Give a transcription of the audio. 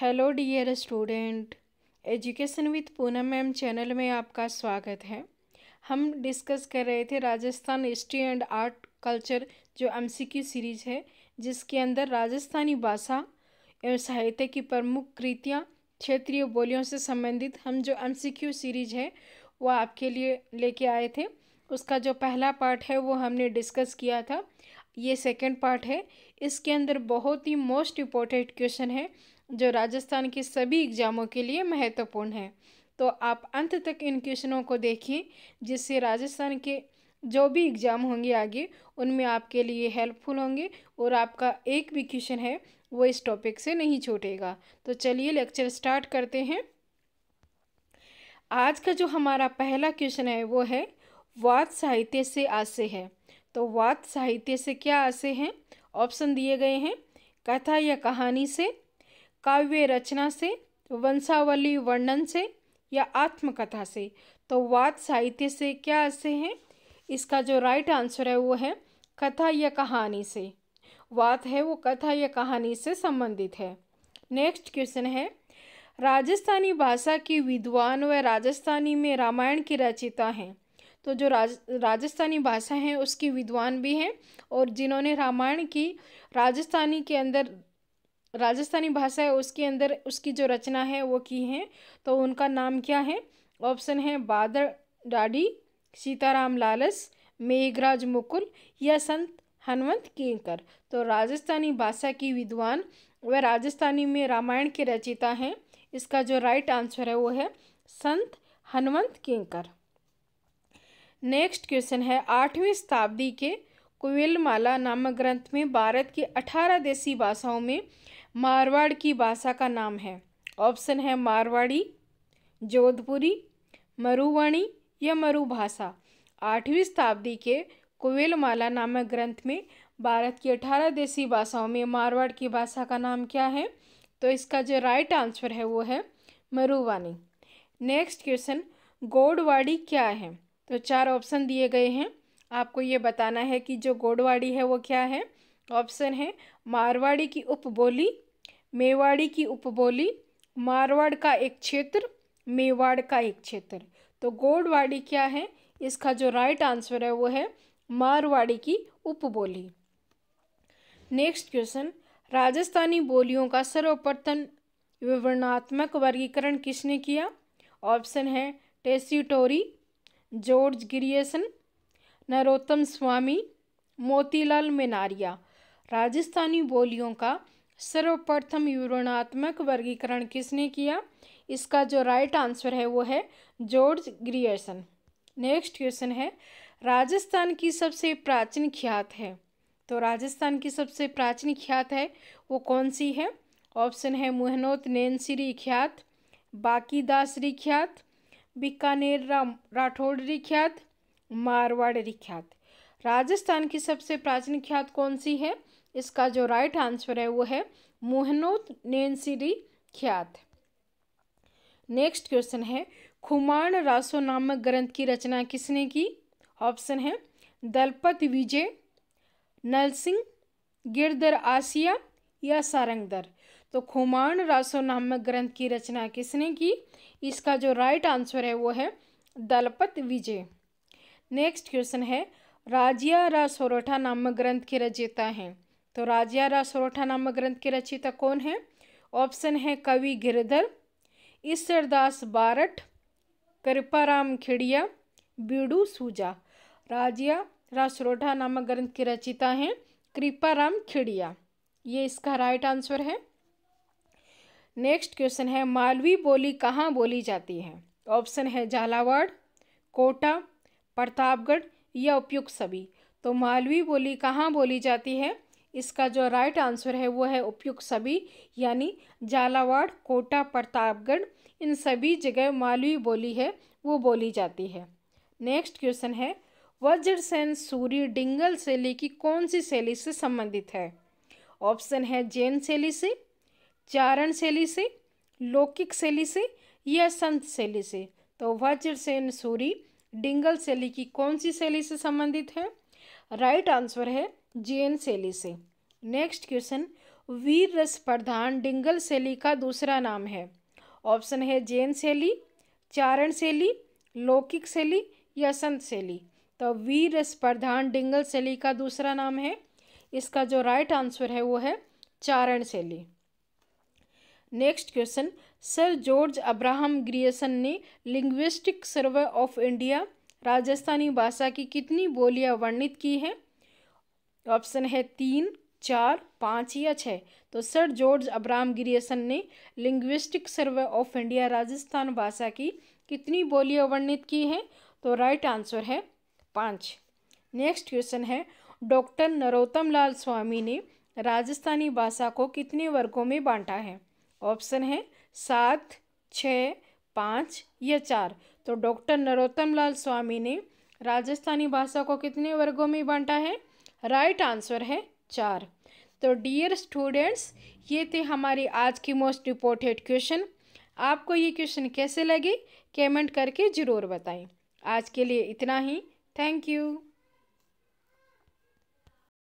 hello dear student education with Poonam ma'am channel में आपका स्वागत है हम डिस्कस कर रहे थे Rajasthan history and art culture जो एमसीक्यू सीरीज है जिसके अंदर राजस्थानी भाषा एवं साहित्य की प्रमुख कृतियाँ क्षेत्रीय बोलियों से संबंधित हम जो एमसीक्यू सीरीज है वो आपके लिए लेके आए थे उसका जो पहला पार्ट है वो हमने डिस्कस किया था ये सेकेंड पार्ट है इसके अंदर बहुत ही मोस्ट इम्पोर्टेंट क्वेश्चन है जो राजस्थान के सभी एग्जामों के लिए महत्वपूर्ण है तो आप अंत तक इन क्वेश्चनों को देखें जिससे राजस्थान के जो भी एग्ज़ाम होंगे आगे उनमें आपके लिए हेल्पफुल होंगे और आपका एक भी क्वेश्चन है वो इस टॉपिक से नहीं छूटेगा तो चलिए लेक्चर स्टार्ट करते हैं आज का जो हमारा पहला क्वेश्चन है वो है वाद साहित्य से आशय है तो वाद साहित्य से क्या आशय हैं ऑप्शन दिए गए हैं कथा या कहानी से काव्य रचना से वंशावली वर्णन से या आत्मकथा से तो वाद साहित्य से क्या ऐसे हैं इसका जो राइट आंसर है वो है कथा या कहानी से वाद है वो कथा या कहानी से संबंधित है नेक्स्ट क्वेश्चन है राजस्थानी भाषा की विद्वान व राजस्थानी में रामायण की रचिता हैं तो जो राज राजस्थानी भाषा है उसकी विद्वान भी हैं और जिन्होंने रामायण की राजस्थानी के अंदर राजस्थानी भाषा है उसके अंदर उसकी जो रचना है वो की है तो उनका नाम क्या है ऑप्शन है बादर डाडी सीताराम लालस मेघराज मुकुल या संत हनुमंत केंकर तो राजस्थानी भाषा की विद्वान वह राजस्थानी में रामायण के रचिता हैं इसका जो राइट आंसर है वो है संत हनुमंत केंकर नेक्स्ट क्वेश्चन है आठवीं शताब्दी के कुविलमाला नामक ग्रंथ में भारत की अठारह देसी भाषाओं में मारवाड़ की भाषा का नाम है ऑप्शन है मारवाड़ी जोधपुरी मरुवाणी या मरुभाषा आठवीं शताब्दी के कोवेलमाला नामक ग्रंथ में भारत की अठारह देसी भाषाओं में मारवाड़ की भाषा का नाम क्या है तो इसका जो राइट आंसर है वो है मरुवाणी नेक्स्ट क्वेश्चन गोडवाड़ी क्या है तो चार ऑप्शन दिए गए हैं आपको ये बताना है कि जो गोडवाड़ी है वो क्या है ऑप्शन है मारवाड़ी की उपबोली मेवाड़ी की उपबोली मारवाड़ का एक क्षेत्र मेवाड़ का एक क्षेत्र तो गोडवाड़ी क्या है इसका जो राइट आंसर है वो है मारवाड़ी की उपबोली नेक्स्ट क्वेश्चन राजस्थानी बोलियों का सर्वप्रथम विवरणात्मक वर्गीकरण किसने किया ऑप्शन है Tessitori George Grierson Narottam Swami Motilal Menaria Rajasthani बोलियों का सर्वप्रथम यूरोनात्मक वर्गीकरण किसने किया इसका जो राइट आंसर है वो है जॉर्ज ग्रियर्सन नेक्स्ट क्वेश्चन है राजस्थान की सबसे प्राचीन ख्यात है तो राजस्थान की सबसे प्राचीन ख्यात है वो कौन सी है ऑप्शन है मुहनोत नैनसिरी ख्यात दासरी ख्यात बीकानेर राम राठौड़ी ख्यात मारवाड़ी ख्यात राजस्थान की सबसे प्राचीन ख्यात कौन सी है इसका जो राइट आंसर है वो है मोहनोत नेंसिरी ख्यात नेक्स्ट क्वेश्चन है खुमाण रासो नामक ग्रंथ की रचना किसने की ऑप्शन है दलपत विजय नलसिंह गिरधर आसिया या सारंगदर तो खुमाण रासो नामक ग्रंथ की रचना किसने की इसका जो राइट आंसर है वो है दलपत विजय नेक्स्ट क्वेश्चन है राजिया रा सोरठा नामक ग्रंथ के रचयिता हैं तो राजिया रा सरोठा नामक ग्रंथ के रचयिता कौन है ऑप्शन है कवि गिरधर ईश्वरदास बारट कृपाराम खिड़िया बीड़ू सूजा राजिया रासरोठा नामक ग्रंथ की रचिता हैं कृपाराम खिड़िया ये इसका राइट आंसर है नेक्स्ट क्वेश्चन है मालवी बोली कहाँ बोली जाती है ऑप्शन है झालावाड़ कोटा प्रतापगढ़ या उपयुक्त सभी तो मालवी बोली कहाँ बोली जाती है इसका जो राइट आंसर है वो है उपयुक्त सभी यानी झालावाड़ कोटा प्रतापगढ़ इन सभी जगह मालवी बोली है वो बोली जाती है नेक्स्ट क्वेश्चन है वज्रसेन सूर्य डिंगल शैली की कौन सी शैली से संबंधित है ऑप्शन है जैन शैली से चारण शैली से लौकिक शैली से या संत शैली से तो वज्रसेन सूरी डिंगल शैली की कौन सी शैली से संबंधित है राइट right आंसर है जेन शैली से नेक्स्ट क्वेश्चन वीर रस प्रधान डिंगल शैली का दूसरा नाम है ऑप्शन है जैन शैली चारण शैली लौकिक शैली या संत शैली तो वीर रस प्रधान डिंगल शैली का दूसरा नाम है इसका जो राइट आंसर है वो है चारण शैली next question sir George Abraham Grierson ने linguistic survey of India Rajasthani भाषा की कितनी बोलियां वर्णित की हैं तो ऑप्शन है तीन चार पाँच या छः तो सर जॉर्ज अब्राम गिरियसन ने linguistic survey of India Rajasthan भाषा की कितनी बोलियाँ वर्णित की हैं तो राइट आंसर है पाँच नेक्स्ट क्वेश्चन है डॉक्टर नरोत्तम लाल स्वामी ने राजस्थानी भाषा को कितने वर्गों में बांटा है ऑप्शन है सात छः पाँच या चार तो डॉक्टर नरोत्तम लाल स्वामी ने राजस्थानी भाषा को कितने वर्गों में बांटा है राइट right आंसर है चार तो डियर स्टूडेंट्स ये थे हमारी आज की मोस्ट इम्पोर्टेंट क्वेश्चन आपको ये क्वेश्चन कैसे लगे कमेंट करके ज़रूर बताएं आज के लिए इतना ही थैंक यू